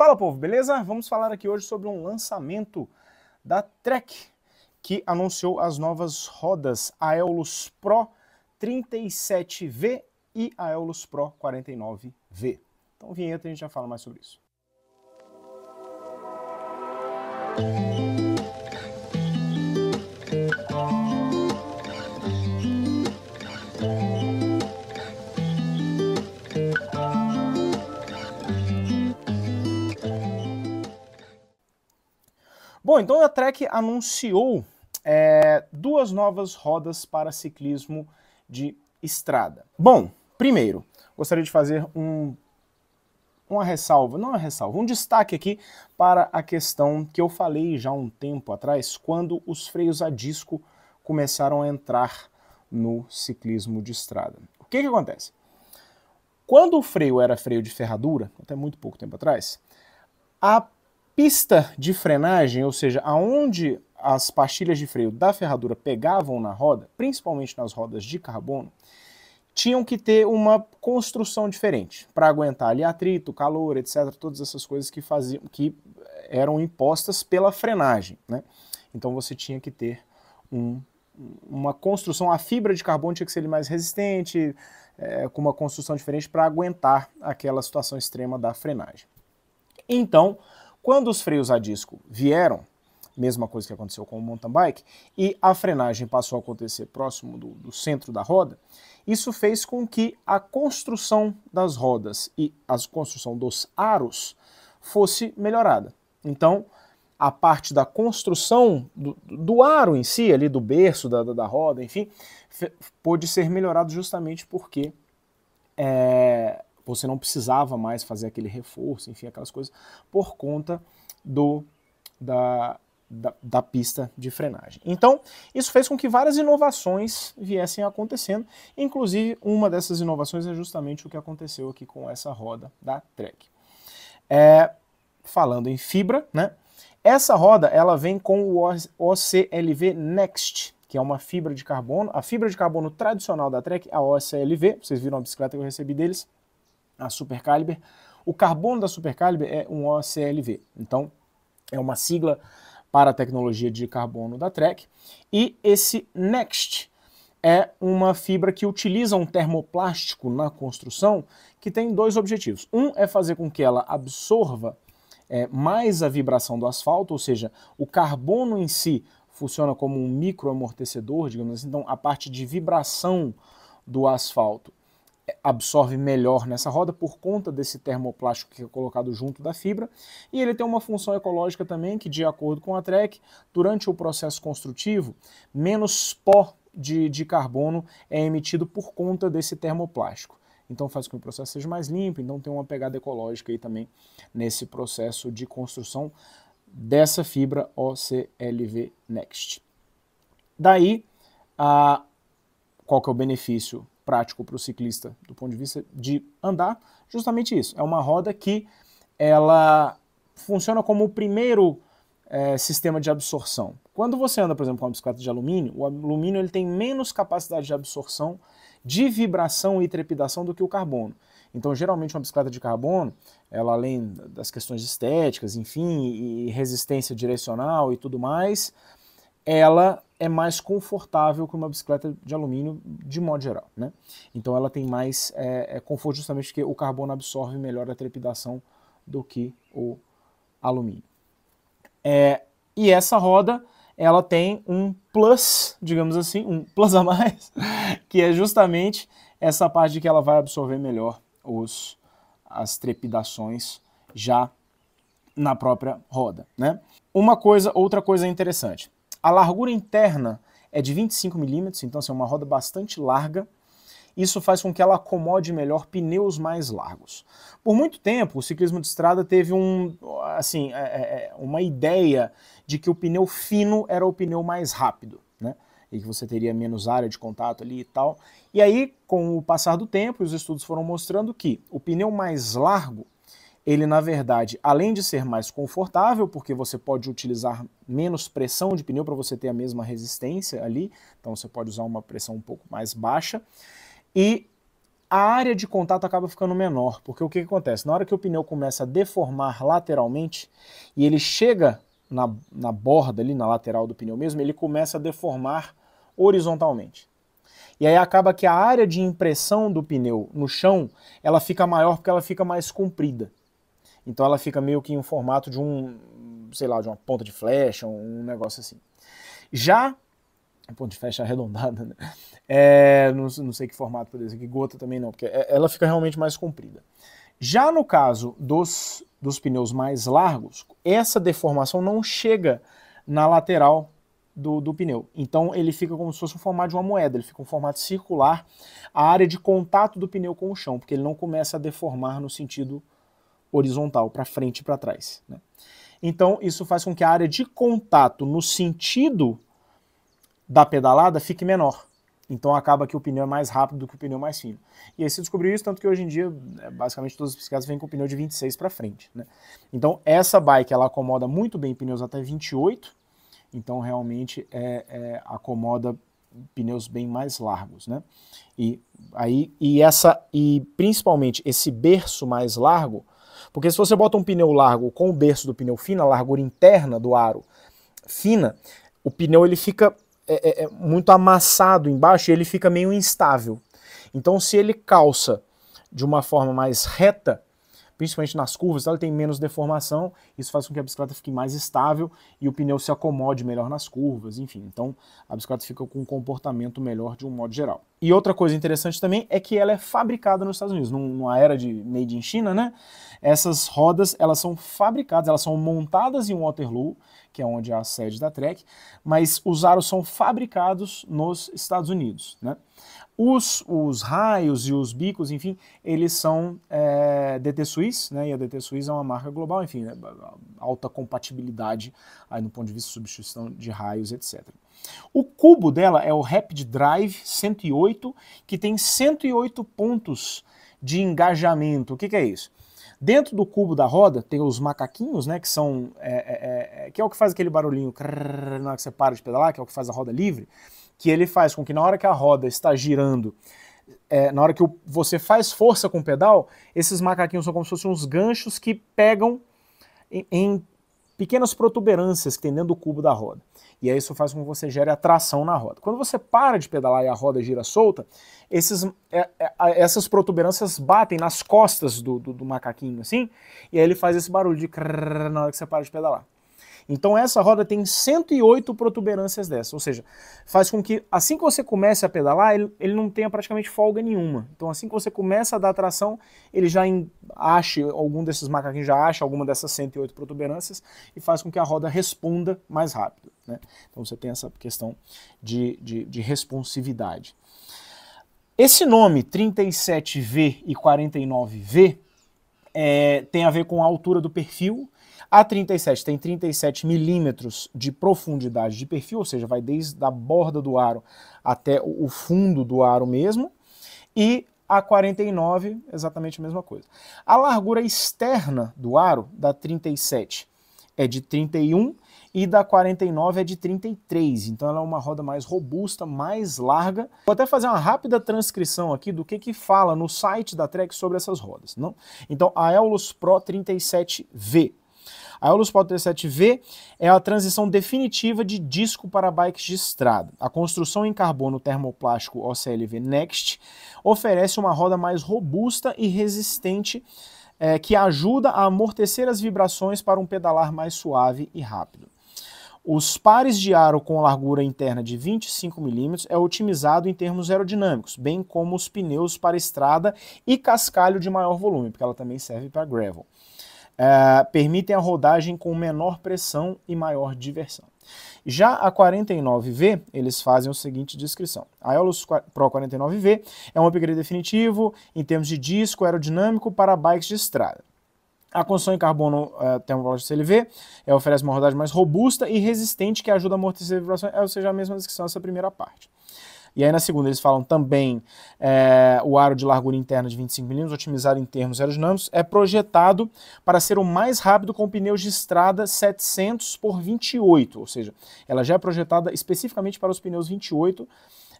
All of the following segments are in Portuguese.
Fala povo, beleza? Vamos falar aqui hoje sobre um lançamento da Trek que anunciou as novas rodas Aeolus Pro 37V e Aeolus Pro 49V. Então vinheta e a gente já fala mais sobre isso. Música Bom, então a Trek anunciou é, duas novas rodas para ciclismo de estrada. Bom, primeiro, gostaria de fazer um, uma ressalva, não uma ressalva, um destaque aqui para a questão que eu falei já um tempo atrás, quando os freios a disco começaram a entrar no ciclismo de estrada. O que, que acontece? Quando o freio era freio de ferradura, até muito pouco tempo atrás, a pista de frenagem, ou seja, aonde as pastilhas de freio da ferradura pegavam na roda, principalmente nas rodas de carbono, tinham que ter uma construção diferente para aguentar ali atrito, calor, etc, todas essas coisas que faziam que eh, eram impostas pela frenagem, né? Então você tinha que ter um, uma construção, a fibra de carbono tinha que ser mais resistente, é, com uma construção diferente para aguentar aquela situação extrema da frenagem. Então, quando os freios a disco vieram, mesma coisa que aconteceu com o mountain bike, e a frenagem passou a acontecer próximo do, do, centro da roda, isso fez com que a construção das rodas e a construção dos aros fosse melhorada. Então, a parte da construção do, do aro em si, ali do berço da, da, da roda, enfim, pôde ser melhorado justamente porque é, você não precisava mais fazer aquele reforço, enfim, aquelas coisas, por conta do da, da, da, pista de frenagem. Então, isso fez com que várias inovações viessem acontecendo, inclusive uma dessas inovações é justamente o que aconteceu aqui com essa roda da Trek. É, falando em fibra, né? Essa roda ela vem com o OCLV Next, que é uma fibra de carbono, a fibra de carbono tradicional da Trek, é a OCLV, vocês viram a bicicleta que eu recebi deles, a Super Caliber. O carbono da Super Caliber é um OCLV, então é uma sigla para a tecnologia de carbono da Trek. E esse Next é uma fibra que utiliza um termoplástico na construção que tem dois objetivos. Um é fazer com que ela absorva é, mais a vibração do asfalto, ou seja, o carbono em si funciona como um microamortecedor, digamos assim, então a parte de vibração do asfalto absorve melhor nessa roda por conta desse termoplástico que é colocado junto da fibra. E ele tem uma função ecológica também que, de acordo com a TREC, durante o processo construtivo, menos pó de, de carbono é emitido por conta desse termoplástico. Então faz com que o processo seja mais limpo, então tem uma pegada ecológica aí também nesse processo de construção dessa fibra OCLV Next. Daí, a, qual que é o benefício prático para o ciclista do ponto de vista de andar, justamente isso. É uma roda que ela funciona como o primeiro é, sistema de absorção. Quando você anda, por exemplo, com uma bicicleta de alumínio, o alumínio ele tem menos capacidade de absorção de vibração e trepidação do que o carbono. Então, geralmente, uma bicicleta de carbono, ela além das questões estéticas, enfim, e resistência direcional e tudo mais, ela é mais confortável que uma bicicleta de alumínio de modo geral, né? Então ela tem mais é, é, conforto justamente porque o carbono absorve melhor a trepidação do que o alumínio. É, e essa roda ela tem um plus, digamos assim, um plus a mais, que é justamente essa parte de que ela vai absorver melhor os, as trepidações já na própria roda, né? Uma coisa, outra coisa interessante. A largura interna é de 25 milímetros, então assim, é uma roda bastante larga. Isso faz com que ela acomode melhor pneus mais largos. Por muito tempo, o ciclismo de estrada teve um, assim, é, é, é, uma ideia de que o pneu fino era o pneu mais rápido, né? E que você teria menos área de contato ali e tal. E aí, com o passar do tempo, os estudos foram mostrando que o pneu mais largo ele na verdade, além de ser mais confortável, porque você pode utilizar menos pressão de pneu para você ter a mesma resistência ali, então você pode usar uma pressão um pouco mais baixa, e a área de contato acaba ficando menor, porque o que, que acontece? Na hora que o pneu começa a deformar lateralmente e ele chega na, na borda ali, na lateral do pneu mesmo, ele começa a deformar horizontalmente. E aí acaba que a área de impressão do pneu no chão, ela fica maior porque ela fica mais comprida. Então ela fica meio que em um formato de um, sei lá, de uma ponta de flecha, um negócio assim. Já ponto de flecha arredondada, né? É, não, não, sei que formato por exemplo que gota também não, porque é, ela fica realmente mais comprida. Já no caso dos, dos pneus mais largos, essa deformação não chega na lateral do, do pneu. Então ele fica como se fosse um formato de uma moeda, ele fica um formato circular, a área de contato do pneu com o chão, porque ele não começa a deformar no sentido horizontal, para frente e para trás. Né? Então, isso faz com que a área de contato no sentido da pedalada fique menor. Então acaba que o pneu é mais rápido do que o pneu mais fino. E aí se descobriu isso, tanto que hoje em dia, né, basicamente todas as bicicletas vêm com pneu de 26 para frente. Né? Então essa bike, ela acomoda muito bem pneus até 28, então realmente é, é, acomoda pneus bem mais largos. Né? E, aí, e, essa, e principalmente esse berço mais largo porque se você bota um pneu largo com o berço do pneu fino, a largura interna do aro fina, o pneu ele fica é, é, é muito amassado embaixo e ele fica meio instável. Então, se ele calça de uma forma mais reta, principalmente nas curvas, ela tem menos deformação, isso faz com que a bicicleta fique mais estável e o pneu se acomode melhor nas curvas, enfim. Então a bicicleta fica com um comportamento melhor de um modo geral. E outra coisa interessante também é que ela é fabricada nos Estados Unidos, numa era de made in China, né? Essas rodas, elas são fabricadas, elas são montadas em Waterloo, que é onde é a sede da Trek, mas os aros são fabricados nos Estados Unidos, né? Os, os raios e os bicos, enfim, eles são é, é, DT Suisse, né? E a DT Suisse é uma marca global, enfim, né? alta compatibilidade aí no ponto de vista de substituição de raios, etc. O cubo dela é o Rapid Drive 108, que tem 108 pontos de engajamento. O que, que é isso? Dentro do cubo da roda tem os macaquinhos, né? Que são. É, é, é, é que é o que faz aquele barulhinho crrr, na hora que você para de pedalar, que é o que faz a roda livre, que ele faz com que na hora que a roda está girando é, na hora que você faz força com o pedal, esses macaquinhos são como se fossem uns ganchos que pegam em, em pequenas protuberâncias que tem dentro do cubo da roda. E aí isso faz com que você gere atração na roda. Quando você para de pedalar e a roda gira solta, esses, é, é, essas protuberâncias batem nas costas do, do, do, macaquinho, assim, e aí ele faz esse barulho de crrr na hora que você para de pedalar. Então essa roda tem 108 protuberâncias dessa, ou seja, faz com que assim que você comece a pedalar, ele, ele não tenha praticamente folga nenhuma. Então assim que você começa a dar tração, ele já em, ache, algum desses macaquinhos já acha alguma dessas 108 protuberâncias e faz com que a roda responda mais rápido. Né? Então você tem essa questão de, de, de responsividade. Esse nome 37V e 49V é, tem a ver com a altura do perfil a 37 tem 37 milímetros de profundidade de perfil, ou seja, vai desde a borda do aro até o fundo do aro mesmo. E a 49, exatamente a mesma coisa. A largura externa do aro da 37 é de 31 e da 49 é de 33. Então ela é uma roda mais robusta, mais larga. Vou até fazer uma rápida transcrição aqui do que que fala no site da Trek sobre essas rodas, não? Então a Eulus Pro 37V a Eulus Power 37V é a transição definitiva de disco para bikes de estrada. A construção em carbono termoplástico OCLV Next oferece uma roda mais robusta e resistente é, que ajuda a amortecer as vibrações para um pedalar mais suave e rápido. Os pares de aro com largura interna de 25 mm é otimizado em termos aerodinâmicos, bem como os pneus para estrada e cascalho de maior volume, porque ela também serve para gravel. É, permitem a rodagem com menor pressão e maior diversão. Já a 49V, eles fazem a seguinte descrição. A Eolus Pro 49V é um upgrade definitivo em termos de disco aerodinâmico para bikes de estrada. A construção em carbono valor termológico CLV oferece uma rodagem mais robusta e resistente que ajuda a amortecer vibrações, vibração, é, ou seja, a mesma descrição essa primeira parte. E aí na segunda eles falam também é, o aro de largura interna de 25 milímetros, otimizado em termos aerodinâmicos, é projetado para ser o mais rápido com pneus de estrada 700 por 28, ou seja, ela já é projetada especificamente para os pneus 28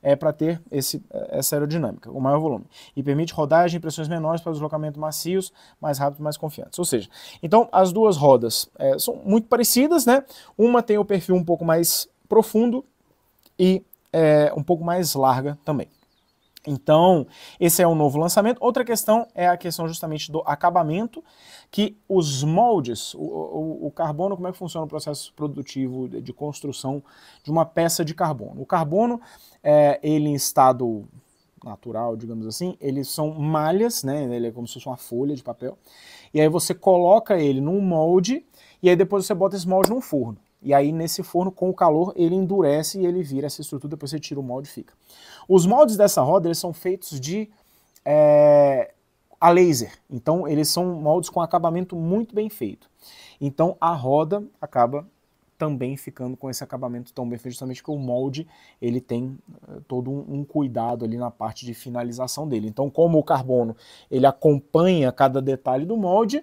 é para ter esse, essa aerodinâmica, o maior volume. E permite rodagem e pressões menores para deslocamento macios, mais rápido, mais confiantes. Ou seja, então as duas rodas é, são muito parecidas, né? Uma tem o perfil um pouco mais profundo e é, um pouco mais larga também. Então, esse é um novo lançamento. Outra questão é a questão justamente do acabamento, que os moldes, o, o, o, carbono, como é que funciona o processo produtivo de, construção de uma peça de carbono? O carbono, é, ele em estado natural, digamos assim, eles são malhas, né? Ele é como se fosse uma folha de papel. E aí você coloca ele num molde e aí depois você bota esse molde num forno. E aí, nesse forno, com o calor, ele endurece e ele vira essa estrutura, depois você tira o molde e fica. Os moldes dessa roda, eles são feitos de é, a laser. Então, eles são moldes com acabamento muito bem feito. Então, a roda acaba também ficando com esse acabamento tão bem feito, justamente porque o molde ele tem eh, todo um, cuidado ali na parte de finalização dele. Então, como o carbono ele acompanha cada detalhe do molde,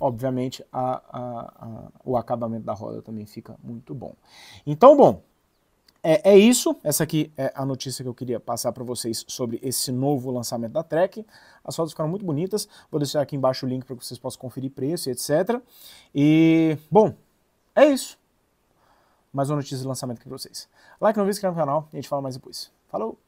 obviamente, a, a, a, o acabamento da roda também fica muito bom. Então, bom, é, é isso. Essa aqui é a notícia que eu queria passar para vocês sobre esse novo lançamento da Trek. As fotos ficaram muito bonitas. Vou deixar aqui embaixo o link para que vocês possam conferir preço e etc. E, bom, é isso. Mais uma notícia de lançamento aqui para vocês. Like no vídeo, inscreve no canal e a gente fala mais depois. Falou!